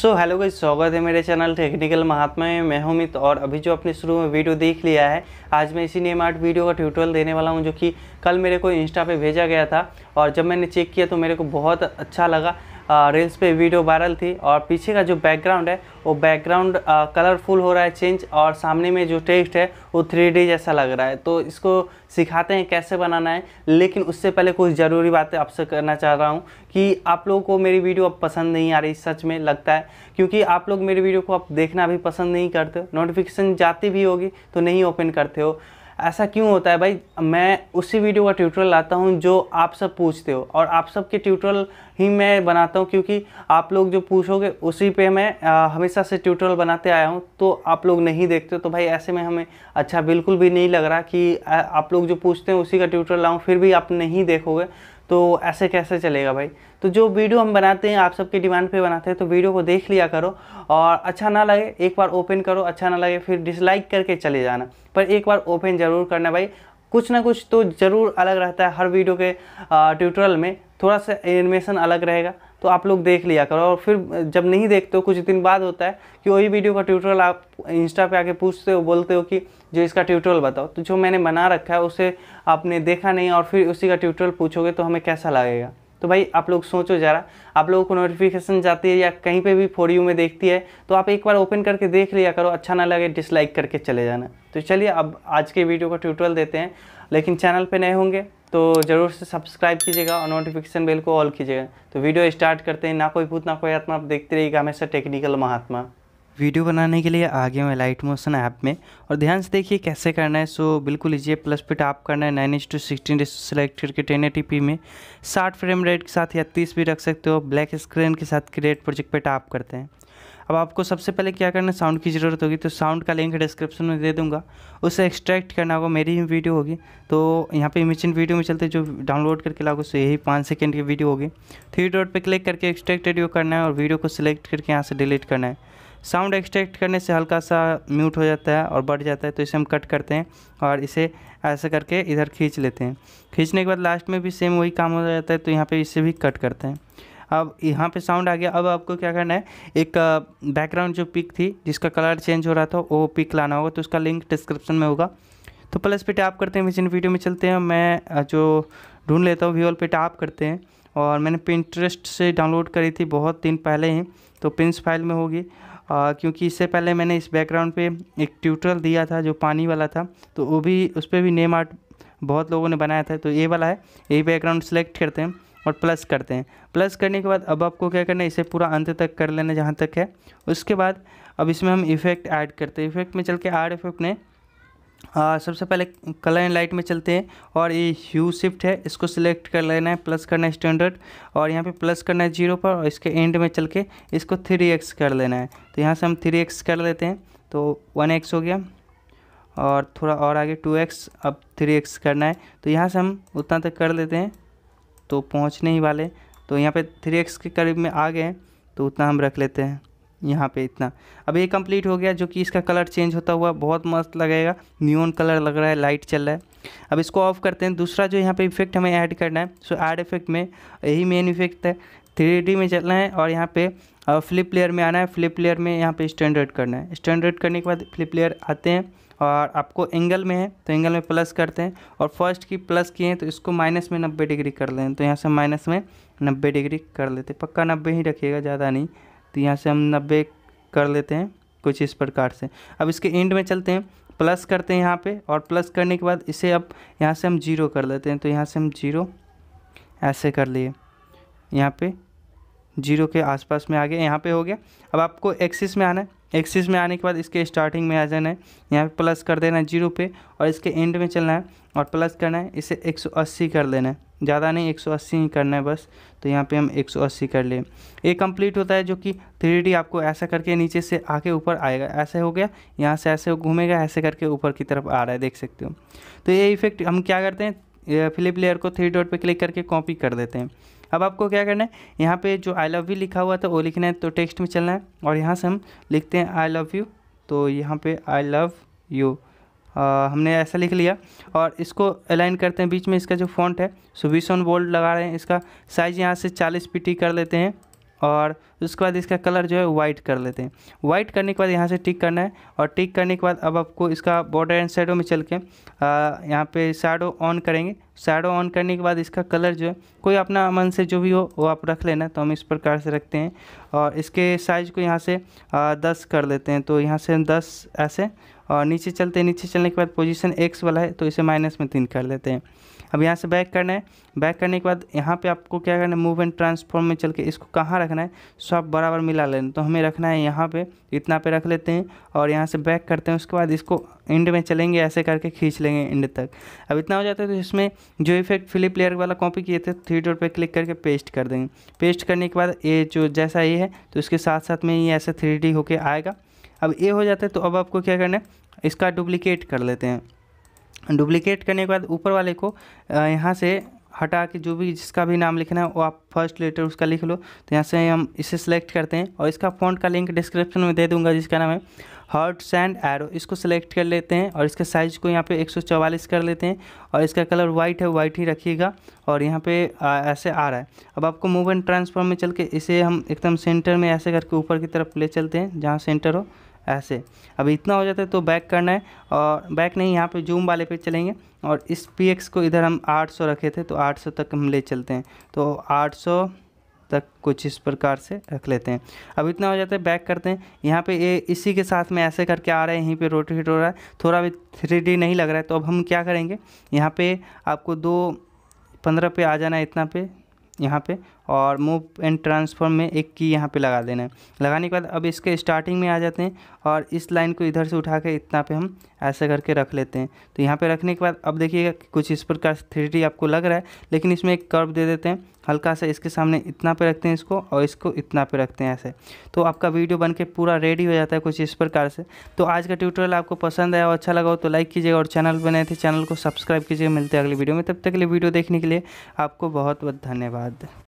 so hello गई स्वागत है मेरे चैनल टेक्निकल महात्मा में मैं हूं मित और अभी जो अपने शुरू में वीडियो देख लिया है आज मैं इसी नेम आर्ट वीडियो का ट्यूटोरियल देने वाला हूं जो कि कल मेरे को इंस्टा पे भेजा गया था और जब मैंने चेक किया तो मेरे को बहुत अच्छा लगा रील्स पे वीडियो वायरल थी और पीछे का जो बैकग्राउंड है वो बैकग्राउंड कलरफुल हो रहा है चेंज और सामने में जो टेक्स्ट है वो थ्री जैसा लग रहा है तो इसको सिखाते हैं कैसे बनाना है लेकिन उससे पहले कुछ ज़रूरी बातें आपसे करना चाह रहा हूँ कि आप लोगों को मेरी वीडियो अब पसंद नहीं आ रही सच में लगता है क्योंकि आप लोग मेरी वीडियो को अब देखना भी पसंद नहीं करते नोटिफिकेशन जाती भी होगी तो नहीं ओपन करते हो ऐसा क्यों होता है भाई मैं उसी वीडियो का ट्यूटोरियल लाता हूँ जो आप सब पूछते हो और आप सब के ट्यूटोरियल ही मैं बनाता हूँ क्योंकि आप लोग जो पूछोगे उसी पे मैं हमेशा से ट्यूटोरियल बनाते आया हूँ तो आप लोग नहीं देखते तो भाई ऐसे में हमें अच्छा बिल्कुल भी नहीं लग रहा कि आप लोग जो पूछते हैं उसी का ट्यूटोरियल लाऊँ फिर भी आप नहीं देखोगे तो ऐसे कैसे चलेगा भाई तो जो वीडियो हम बनाते हैं आप सबके डिमांड पे बनाते हैं तो वीडियो को देख लिया करो और अच्छा ना लगे एक बार ओपन करो अच्छा ना लगे फिर डिसलाइक करके चले जाना पर एक बार ओपन ज़रूर करना भाई कुछ ना कुछ तो ज़रूर अलग रहता है हर वीडियो के ट्यूटोरियल में थोड़ा सा एनिमेशन अलग रहेगा तो आप लोग देख लिया करो और फिर जब नहीं देखते हो कुछ दिन बाद होता है कि वही वीडियो का ट्यूटोरियल आप इंस्टा पे आके पूछते हो बोलते हो कि जो इसका ट्यूटोरियल बताओ तो जो मैंने बना रखा है उसे आपने देखा नहीं और फिर उसी का ट्यूटोरियल पूछोगे तो हमें कैसा लगेगा तो भाई आप लोग सोचो ज़रा आप लोगों को नोटिफिकेशन जाती है या कहीं पे भी फोर यू में देखती है तो आप एक बार ओपन करके देख लिया करो अच्छा ना लगे डिसलाइक करके चले जाना तो चलिए अब आज के वीडियो का ट्यूटोरियल देते हैं लेकिन चैनल पे नए होंगे तो ज़रूर से सब्सक्राइब कीजिएगा और नोटिफिकेशन बेल को ऑल कीजिएगा तो वीडियो स्टार्ट करते हैं ना कोई भूत ना कोई आत्मा आप देखते रहिएगा हमेशा टेक्निकल महात्मा वीडियो बनाने के लिए आगे मैं लाइट मोशन ऐप में और ध्यान से देखिए कैसे करना है सो बिल्कुल लीजिए प्लस पे टाप करना है nine inch to sixteen select करके टेन ए में साठ फ्रेम रेट के साथ या तीस भी रख सकते हो ब्लैक स्क्रीन के साथ क्रिएट प्रोजेक्ट पे टाप करते हैं अब आपको सबसे पहले क्या करना साउंड की ज़रूरत होगी तो साउंड का लिंक डिस्क्रिप्शन में दे दूंगा उसे एक्सट्रैक्ट करना होगा मेरी ही वीडियो होगी तो यहाँ पे इमिचिन वीडियो में चलते जो डाउनलोड करके लाओगे उससे यही पाँच सेकेंड की वीडियो होगी थ्री डॉट पर क्लिक करके एक्सट्रैक्ट ऑडियो करना है और वीडियो को सिलेक्ट करके यहाँ से डिलीट करना है साउंड एक्सट्रैक्ट करने से हल्का सा म्यूट हो जाता है और बढ़ जाता है तो इसे हम कट करते हैं और इसे ऐसे करके इधर खींच लेते हैं खींचने के बाद लास्ट में भी सेम वही काम हो जाता है तो यहाँ पे इसे भी कट करते हैं अब यहाँ पे साउंड आ गया अब आपको क्या करना है एक बैकग्राउंड जो पिक थी जिसका कलर चेंज हो रहा था वो पिक लाना होगा तो उसका लिंक डिस्क्रिप्शन में होगा तो प्लस पे टैप करते हैं मिशन वीडियो में चलते हैं मैं जो ढूंढ लेता हूँ व्यूअल पे टैप करते हैं और मैंने पिंट्रेस्ट से डाउनलोड करी थी बहुत दिन पहले ही तो पिंस फाइल में होगी क्योंकि इससे पहले मैंने इस बैकग्राउंड पे एक ट्यूटोरियल दिया था जो पानी वाला था तो वो भी उस पर भी नेम आर्ट बहुत लोगों ने बनाया था तो ये वाला है ये बैकग्राउंड सेलेक्ट करते हैं और प्लस करते हैं प्लस करने के बाद अब आपको क्या करना है इसे पूरा अंत तक कर लेना जहाँ तक है उसके बाद अब इसमें हम इफेक्ट ऐड करते हैं इफेक्ट में चल के आर इफेक्ट ने आ, सबसे पहले कलर एंड लाइट में चलते हैं और ये ह्यू शिफ्ट है इसको सिलेक्ट कर लेना है प्लस करना है स्टैंडर्ड और यहाँ पे प्लस करना है जीरो पर और इसके एंड में चल के इसको थ्री एक्स कर लेना है तो यहाँ से हम थ्री एक्स कर लेते हैं तो वन एक्स हो गया और थोड़ा और आगे टू एक्स अब थ्री एक्स करना है तो यहाँ से हम उतना तक कर लेते हैं तो पहुँचने ही वाले तो यहाँ पे थ्री एक्स के करीब में आ गए तो उतना हम रख लेते हैं यहाँ पे इतना अब ये कंप्लीट हो गया जो कि इसका कलर चेंज होता हुआ बहुत मस्त लगेगा न्यून कलर लग रहा है लाइट चल रहा है अब इसको ऑफ करते हैं दूसरा जो यहाँ पे इफेक्ट हमें ऐड करना है सो ऐड इफेक्ट में यही मेन इफेक्ट है थ्री में चलना है और यहाँ पे फ्लिप लेयर में आना है फ्लिप लेयर में यहाँ पे स्टैंडर्ड करना है स्टैंडर्ड करने के बाद फ्लिप लेयर आते हैं और आपको एंगल में है तो एंगल में प्लस करते हैं और फर्स्ट की प्लस किए हैं तो इसको माइनस में नब्बे डिग्री कर लें तो यहाँ से माइनस में नब्बे डिग्री कर लेते हैं पक्का नब्बे ही रखिएगा ज़्यादा नहीं तो यहाँ से हम नब्बे कर लेते हैं कुछ इस प्रकार से अब इसके एंड में चलते हैं प्लस करते हैं यहाँ पे और प्लस करने के बाद इसे अब यहाँ से हम जीरो कर लेते हैं तो यहाँ से हम जीरो ऐसे कर लिए यहाँ पे जीरो के आसपास में आ गया यहाँ पे हो गया अब आपको एक्सिस में आना है एक्सिस में आने के बाद इसके स्टार्टिंग में आ जाना है यहाँ पे प्लस कर देना है जीरो पे और इसके एंड में चलना है और प्लस करना है इसे 180 कर लेना है ज़्यादा नहीं 180 ही करना है बस तो यहाँ पे हम 180 कर लें ये कंप्लीट होता है जो कि थ्री आपको ऐसा करके नीचे से आके ऊपर आएगा ऐसे हो गया यहाँ से ऐसे घूमेगा ऐसे करके ऊपर की तरफ आ रहा है देख सकते हो तो ये इफेक्ट हम क्या करते हैं फ्लिप लेयर को थ्री डॉट पर क्लिक करके कॉपी कर देते हैं अब आपको क्या करना है यहाँ पे जो आई लव यू लिखा हुआ था वो लिखना है तो टेक्स्ट में चलना है और यहाँ से हम लिखते हैं आई लव यू तो यहाँ पे आई लव यू हमने ऐसा लिख लिया और इसको अलाइन करते हैं बीच में इसका जो फॉन्ट है सो ऑन बोल्ड लगा रहे हैं इसका साइज़ यहाँ से चालीस पी कर लेते हैं और उसके बाद इसका कलर जो है वाइट कर लेते हैं वाइट करने के बाद यहाँ से टिक करना है और टिक करने के बाद अब आपको इसका बॉर्डर एंड शेडो में चल के यहाँ पे शेडो ऑन करेंगे शेडो ऑन करने के बाद इसका कलर जो है कोई अपना मन से जो भी हो वो आप रख लेना तो हम इस प्रकार से रखते हैं और इसके साइज़ को यहाँ से दस कर लेते हैं तो यहाँ से हम दस ऐसे और नीचे चलते हैं नीचे चलने के बाद पोजिशन एक्स वाला है तो इसे माइनस में तीन कर लेते हैं अब यहाँ से बैक करना है बैक करने के बाद यहाँ पे आपको क्या करना है मूव एंड ट्रांसफॉर्म में चल के इसको कहाँ रखना है सब बराबर मिला लेना तो हमें रखना है यहाँ पे इतना पे रख लेते हैं और यहाँ से बैक करते हैं उसके बाद इसको एंड में चलेंगे ऐसे करके खींच लेंगे एंड तक अब इतना हो जाता है तो इसमें जो इफेक्ट फिलिप लेयर वाला कॉपी किए थे थ्री डॉट पर क्लिक करके पेस्ट कर देंगे पेस्ट करने के बाद ये जो जैसा ये है तो उसके साथ साथ में ये ऐसे थ्री होके आएगा अब ये हो जाता है तो अब आपको क्या करना है इसका डुप्लीकेट कर लेते हैं डुप्लीकेट करने के बाद ऊपर वाले को यहाँ से हटा के जो भी जिसका भी नाम लिखना है वो आप फर्स्ट लेटर उसका लिख लो तो यहाँ से हम इसे सेलेक्ट करते हैं और इसका फ़ॉन्ट का लिंक डिस्क्रिप्शन में दे दूंगा जिसका नाम है हॉट सैंड एरो इसको सेलेक्ट कर लेते हैं और इसके साइज़ को यहाँ पे 144 कर लेते हैं और इसका कलर वाइट है वाइट ही रखिएगा और यहाँ पे आ, ऐसे आ रहा है अब आपको मूव एंड ट्रांसफॉर्म में चल के इसे हम एकदम सेंटर में ऐसे करके ऊपर की तरफ ले चलते हैं जहाँ सेंटर हो ऐसे अब इतना हो जाता है तो बैक करना है और बैक नहीं यहाँ पे जूम वाले पे चलेंगे और इस पी को इधर हम 800 रखे थे तो 800 तक हम ले चलते हैं तो 800 तक कुछ इस प्रकार से रख लेते हैं अब इतना हो जाता है बैक करते हैं यहाँ पे ये इसी के साथ में ऐसे करके आ रहे हैं यहीं पे रोटेट हो रहा है थोड़ा भी थ्री नहीं लग रहा है तो अब हम क्या करेंगे यहाँ पे आपको दो पंद्रह पे आ जाना है इतना पे यहाँ पे और मूव एंड ट्रांसफॉर्म में एक की यहाँ पे लगा देना है लगाने के बाद अब इसके स्टार्टिंग में आ जाते हैं और इस लाइन को इधर से उठा के इतना पे हम ऐसा करके रख लेते हैं तो यहाँ पे रखने के बाद अब देखिएगा कुछ इस प्रकार थ्री आपको लग रहा है लेकिन इसमें एक कर्व दे देते हैं हल्का सा इसके सामने इतना पे रखते हैं इसको और इसको इतना पे रखते हैं ऐसे तो आपका वीडियो बन के पूरा रेडी हो जाता है कुछ इस प्रकार से तो आज का ट्यूटोरियल आपको पसंद आया और अच्छा लगा हो तो लाइक कीजिएगा और चैनल बनाए थे चैनल को सब्सक्राइब कीजिए मिलते हैं अगली वीडियो में तब तक के लिए वीडियो देखने के लिए आपको बहुत बहुत धन्यवाद